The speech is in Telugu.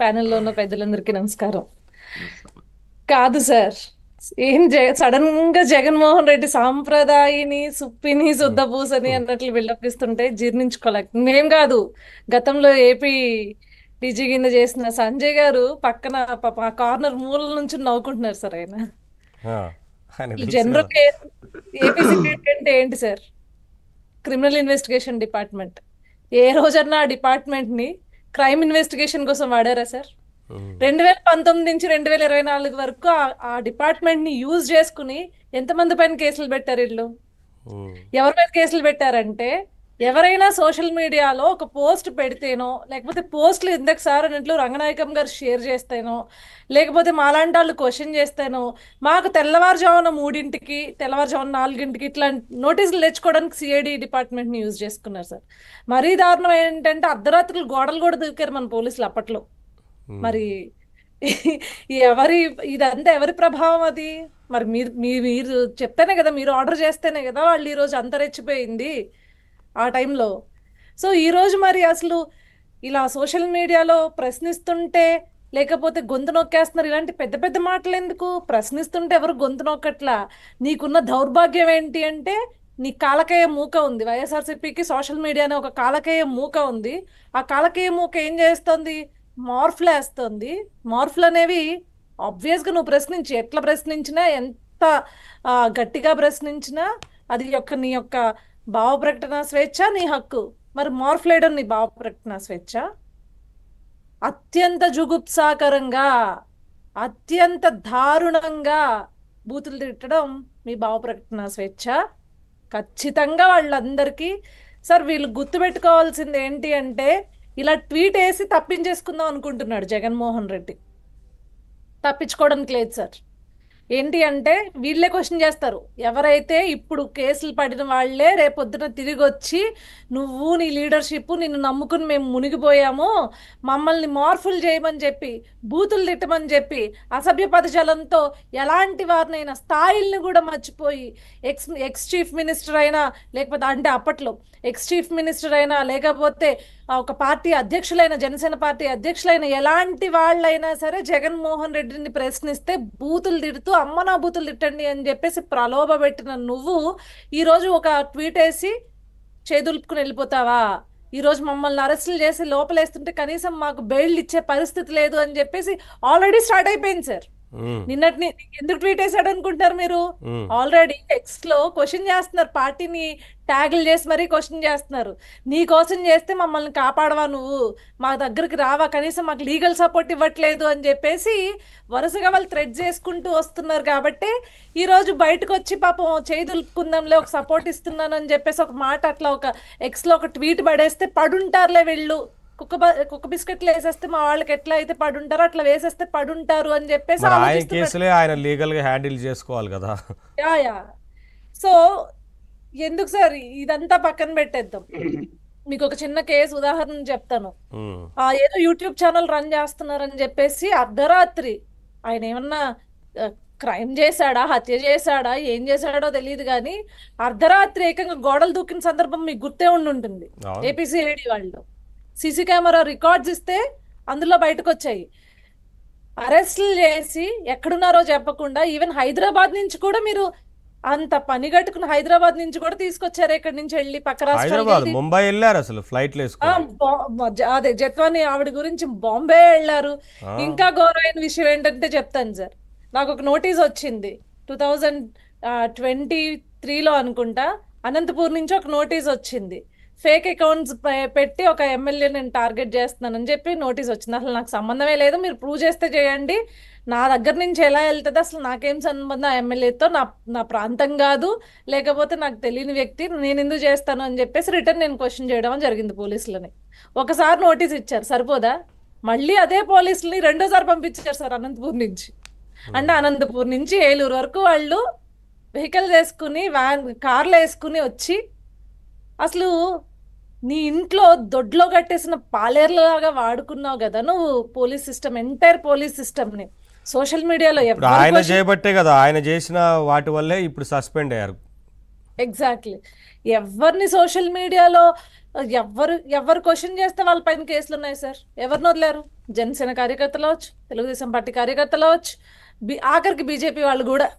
ప్యానెల్లో ఉన్న పెద్దలందరికీ నమస్కారం కాదు సార్ ఏం సడన్ గా జగన్మోహన్ రెడ్డి సాంప్రదాయని సుప్పిని శుద్ధపూసని అన్నట్లు బిల్డప్ ఇస్తుంటే జీర్ణించుకోలేక నేం కాదు గతంలో ఏపీ డీజీ కింద చేసిన సంజయ్ గారు పక్కన పాప కార్నర్ మూల నుంచి నవ్వుకుంటున్నారు సార్ ఆయన జనరల్ ఏపీ సెక్రటరీ అంటే ఏంటి సార్ క్రిమినల్ ఇన్వెస్టిగేషన్ డిపార్ట్మెంట్ ఏ రోజన్నా ఆ డిపార్ట్మెంట్ ని క్రైమ్ ఇన్వెస్టిగేషన్ కోసం వాడారా సార్ రెండు వేల పంతొమ్మిది నుంచి రెండు వేల ఇరవై నాలుగు వరకు ఆ డిపార్ట్మెంట్ ని యూజ్ చేసుకుని ఎంతమంది పైన కేసులు పెట్టారు వీళ్ళు ఎవరి మీద కేసులు పెట్టారంటే ఎవరైనా సోషల్ మీడియాలో ఒక పోస్ట్ పెడితేనో లేకపోతే పోస్ట్లు ఇందాక సార్ అన్నట్లు రంగనాయకం గారు షేర్ చేస్తేనో లేకపోతే మాలాంటి వాళ్ళు క్వశ్చన్ చేస్తేనో మాకు తెల్లవారుజామున మూడింటికి తెల్లవారుజామున నాలుగింటికి ఇట్లా నోటీసులు తెచ్చుకోవడానికి సిఐడి డిపార్ట్మెంట్ని యూజ్ చేసుకున్నారు సార్ మరీ దారుణం ఏంటంటే అర్ధరాత్రులు గోడలు కూడా దూకారు మన పోలీసులు అప్పట్లో మరి ఎవరి ఇదంతా ఎవరి ప్రభావం అది మరి మీరు మీరు చెప్తేనే కదా మీరు ఆర్డర్ చేస్తేనే కదా వాళ్ళు ఈరోజు అంత రెచ్చిపోయింది ఆ టైంలో సో ఈరోజు మరి అసలు ఇలా సోషల్ మీడియాలో ప్రశ్నిస్తుంటే లేకపోతే గొంతు నొక్కేస్తున్నారు ఇలాంటి పెద్ద పెద్ద మాటలు ఎందుకు ప్రశ్నిస్తుంటే ఎవరు గొంతు నొక్కట్లా నీకున్న దౌర్భాగ్యం ఏంటి అంటే నీ కాలకేయ మూక ఉంది వైఎస్ఆర్సీపీకి సోషల్ మీడియా అనే ఒక కాలకేయ మూక ఉంది ఆ కాలకేయ మూక ఏం చేస్తుంది మార్ఫ్లు వేస్తుంది మార్ఫ్లు అనేవి ఆబ్వియస్గా నువ్వు ప్రశ్నించి ఎట్లా ప్రశ్నించినా ఎంత గట్టిగా ప్రశ్నించినా అది యొక్క నీ యొక్క భావ ప్రకటన స్వేచ్ఛ నీ హక్కు మరి మార్ఫ్లేడర్ నీ భావ ప్రకటన స్వేచ్ఛ అత్యంత జుగుప్సాకరంగా అత్యంత దారుణంగా బూతులు తిట్టడం మీ భావ ప్రకటన స్వేచ్ఛ ఖచ్చితంగా వాళ్ళందరికీ సార్ వీళ్ళు గుర్తుపెట్టుకోవాల్సింది ఏంటి అంటే ఇలా ట్వీట్ వేసి తప్పించేసుకుందాం అనుకుంటున్నాడు జగన్మోహన్ రెడ్డి తప్పించుకోవడానికి లేదు సార్ ఏంటి అంటే వీళ్ళే క్వశ్చన్ చేస్తారు ఎవరైతే ఇప్పుడు కేసులు పడిన వాళ్లే రేపొద్దున తిరిగి వచ్చి నువ్వు నీ లీడర్షిప్ నిన్ను నమ్ముకుని మేము మునిగిపోయాము మమ్మల్ని మార్ఫుల్ చేయమని చెప్పి బూతులు తిట్టమని చెప్పి అసభ్య పదజలంతో ఎలాంటి వారినైనా స్థాయిల్ని కూడా మర్చిపోయి ఎక్స్ ఎక్స్ చీఫ్ మినిస్టర్ అయినా లేకపోతే అంటే అప్పట్లో ఎక్స్ చీఫ్ మినిస్టర్ అయినా లేకపోతే ఒక పార్టీ అధ్యక్షులైన జనసేన పార్టీ అధ్యక్షులైన ఎలాంటి వాళ్ళైనా సరే జగన్మోహన్ రెడ్డిని ప్రశ్నిస్తే బూతులు తిడుతూ అమ్మ నా బూతులు తిట్టండి అని చెప్పేసి ప్రలోభ పెట్టిన నువ్వు ఈరోజు ఒక ట్వీట్ వేసి చేదులుపుకుని వెళ్ళిపోతావా ఈరోజు మమ్మల్ని అరెస్టులు చేసి లోపలేస్తుంటే కనీసం మాకు బెయిల్ ఇచ్చే పరిస్థితి లేదు అని చెప్పేసి ఆల్రెడీ స్టార్ట్ అయిపోయింది సార్ నిన్నటి ఎందుకు ట్వీట్ వేశాడు అనుకుంటారు మీరు ఆల్రెడీ టెక్స్ట్ లో క్వశ్చన్ చేస్తున్నారు పార్టీని ట్యాగిల్ చేసి మరీ క్వశ్చన్ చేస్తున్నారు నీ కోసం చేస్తే మమ్మల్ని కాపాడవా నువ్వు మా దగ్గరికి రావా కనీసం మాకు లీగల్ సపోర్ట్ ఇవ్వట్లేదు అని చెప్పేసి వరుసగా వాళ్ళు థ్రెడ్ చేసుకుంటూ వస్తున్నారు కాబట్టి ఈరోజు బయటకు వచ్చి పాపం చేదులుకుందాంలే ఒక సపోర్ట్ ఇస్తున్నాను అని చెప్పేసి ఒక మాట అట్లా ఒక ఎక్స్లో ఒక ట్వీట్ పడేస్తే పడుంటారులే వెళ్ళు కుక్క కుక్క బిస్కెట్లు వేసేస్తే మా వాళ్ళకి ఎట్లా అయితే పడుంటారో అట్లా వేసేస్తే పడుంటారు అని చెప్పేసి ఆయన కేసులే ఆయన లీగల్ గా హ్యాండిల్ చేసుకోవాలి కదా యా యా సో ఎందుకు సార్ ఇదంతా పక్కన పెట్టేద్దాం మీకు ఒక చిన్న కేసు ఉదాహరణ చెప్తాను ఆ ఏదో యూట్యూబ్ ఛానల్ రన్ చేస్తున్నారని చెప్పేసి అర్ధరాత్రి ఆయన ఏమన్నా క్రైమ్ చేశాడా హత్య చేశాడా ఏం చేశాడో తెలియదు కానీ అర్ధరాత్రి ఏకంగా గోడలు దూకిన సందర్భం మీకు గుర్తే ఉండి ఉంటుంది ఏపీసీఐడి వాళ్ళు సీసీ కెమెరా రికార్డ్స్ ఇస్తే అందులో బయటకు వచ్చాయి అరెస్ట్లు చేసి ఎక్కడున్నారో చెప్పకుండా ఈవెన్ హైదరాబాద్ నుంచి కూడా మీరు అంత పని కట్టుకున్న హైదరాబాద్ నుంచి కూడా తీసుకొచ్చారు ఇక్కడ నుంచి వెళ్ళి పక్క రాష్ట్రాలు అదే జత్వాని ఆవిడ గురించి బాంబే వెళ్ళారు ఇంకా గౌరవైన విషయం ఏంటంటే చెప్తాను సార్ నాకు ఒక నోటీస్ వచ్చింది టూ థౌజండ్ ట్వంటీ త్రీలో అనుకుంటా అనంతపూర్ నుంచి ఒక నోటీస్ వచ్చింది ఫేక్ అకౌంట్స్ పెట్టి ఒక ఎమ్మెల్యే నేను టార్గెట్ చేస్తున్నానని చెప్పి నోటీస్ వచ్చింది అసలు నాకు సంబంధమే లేదు మీరు ప్రూవ్ చేస్తే చేయండి నా దగ్గర నుంచి ఎలా వెళ్తుంది అసలు నాకేం సంబంధం ఆ ఎమ్మెల్యేతో నా నా ప్రాంతం కాదు లేకపోతే నాకు తెలియని వ్యక్తి నేను ఎందుకు చేస్తాను అని చెప్పేసి రిటర్న్ నేను క్వశ్చన్ చేయడం జరిగింది పోలీసులని ఒకసారి నోటీస్ ఇచ్చారు సరిపోదా మళ్ళీ అదే పోలీసులని రెండోసారి పంపించారు సార్ అనంతపూర్ నుంచి అంటే hmm. అనంతపూర్ నుంచి ఏలూరు వరకు వాళ్ళు వెహికల్ వేసుకుని వ్యాన్ కార్లు వేసుకుని వచ్చి అసలు నీ ఇంట్లో దొడ్లో కట్టేసిన పాలేర్లలాగా వాడుకున్నావు కదా నువ్వు పోలీస్ సిస్టమ్ ఎంటైర్ పోలీస్ ని సోషల్ మీడియాలో ఆయన చేయబట్టే కదా ఆయన చేసిన వాటి వల్లే ఇప్పుడు సస్పెండ్ అయ్యారు ఎగ్జాక్ట్లీ ఎవరిని సోషల్ మీడియాలో ఎవరు ఎవరు క్వశ్చన్ చేస్తే వాళ్ళ పైన కేసులు ఉన్నాయి సార్ ఎవరిని వదిలేరు జనసేన కార్యకర్తలు అవచ్చు తెలుగుదేశం పార్టీ కార్యకర్తలు అవచ్చు ఆఖరికి బీజేపీ వాళ్ళు కూడా